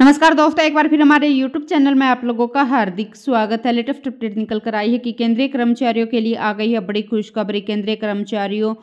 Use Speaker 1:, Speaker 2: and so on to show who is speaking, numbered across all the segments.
Speaker 1: नमस्कार दोस्तों एक बार फिर हमारे YouTube चैनल में आप लोगों का हार्दिक स्वागत है लेटेस्ट अपडेट निकल कर आई है कि केंद्रीय कर्मचारियों के लिए आ गई है बड़ी खुशखबरी केंद्रीय कर्मचारियों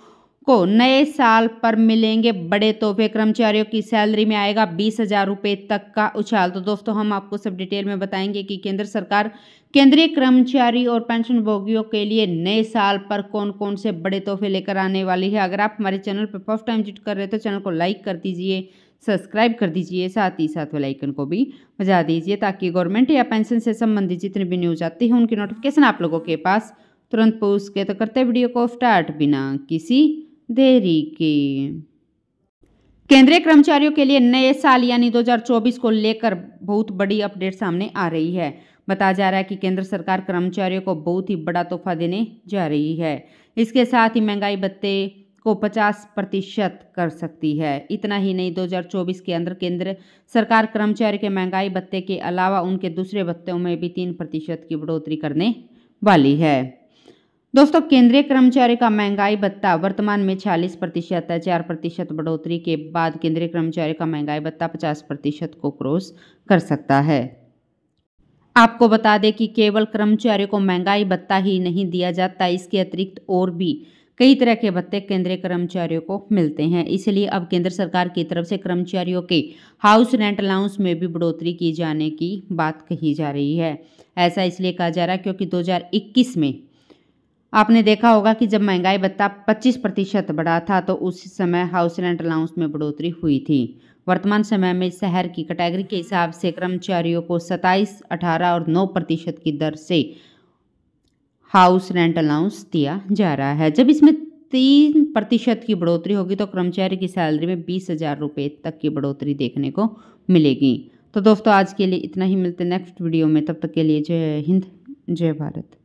Speaker 1: को नए साल पर मिलेंगे बड़े तोहफे कर्मचारियों की सैलरी में आएगा बीस हजार रुपये तक का उछाल तो दोस्तों हम आपको सब डिटेल में बताएंगे कि केंद्र सरकार केंद्रीय कर्मचारी और पेंशनभोगियों के लिए नए साल पर कौन कौन से बड़े तोहफे लेकर आने वाली है अगर आप हमारे चैनल पर फर्स्ट टाइम विजिट कर रहे हैं तो चैनल को लाइक कर दीजिए सब्सक्राइब कर दीजिए साथ ही साथ वेलाइकन को भी बजा दीजिए ताकि गवर्नमेंट या पेंशन से संबंधित जितनी भी न्यूज आती है उनकी नोटिफिकेशन आप लोगों के पास तुरंत पहुँच के तो करते वीडियो को स्टार्ट बिना किसी देरी की केंद्रीय कर्मचारियों के लिए नए साल यानी 2024 को लेकर बहुत बड़ी अपडेट सामने आ रही है बताया जा रहा है कि केंद्र सरकार कर्मचारियों को बहुत ही बड़ा तोहफा देने जा रही है इसके साथ ही महंगाई भत्ते को 50 प्रतिशत कर सकती है इतना ही नहीं 2024 के अंदर केंद्र सरकार कर्मचारी के महंगाई भत्ते के अलावा उनके दूसरे भत्तों में भी तीन प्रतिशत की बढ़ोतरी करने वाली है दोस्तों केंद्रीय कर्मचारी का महंगाई भत्ता वर्तमान में 40 प्रतिशत है चार प्रतिशत बढ़ोतरी के बाद केंद्रीय कर्मचारी का महंगाई भत्ता 50 प्रतिशत को क्रॉस कर सकता है आपको बता दें कि केवल कर्मचारियों को महंगाई भत्ता ही नहीं दिया जाता इसके अतिरिक्त और भी कई तरह के भत्ते केंद्रीय कर्मचारियों को मिलते हैं इसलिए अब केंद्र सरकार की तरफ से कर्मचारियों के हाउस रेंट अलाउंस में भी बढ़ोतरी की जाने की बात कही जा रही है ऐसा इसलिए कहा जा रहा है क्योंकि 2021 में आपने देखा होगा कि जब महंगाई भत्ता 25 प्रतिशत बढ़ा था तो उस समय हाउस रेंट अलाउंस में बढ़ोतरी हुई थी वर्तमान समय में शहर की कैटेगरी के हिसाब से कर्मचारियों को 27, 18 और 9 प्रतिशत की दर से हाउस रेंट अलाउंस दिया जा रहा है जब इसमें तीन प्रतिशत की बढ़ोतरी होगी तो कर्मचारी की सैलरी में बीस हज़ार रुपये तक की बढ़ोतरी देखने को मिलेगी तो दोस्तों आज के लिए इतना ही मिलते नेक्स्ट वीडियो में तब तक के लिए जय हिंद जय भारत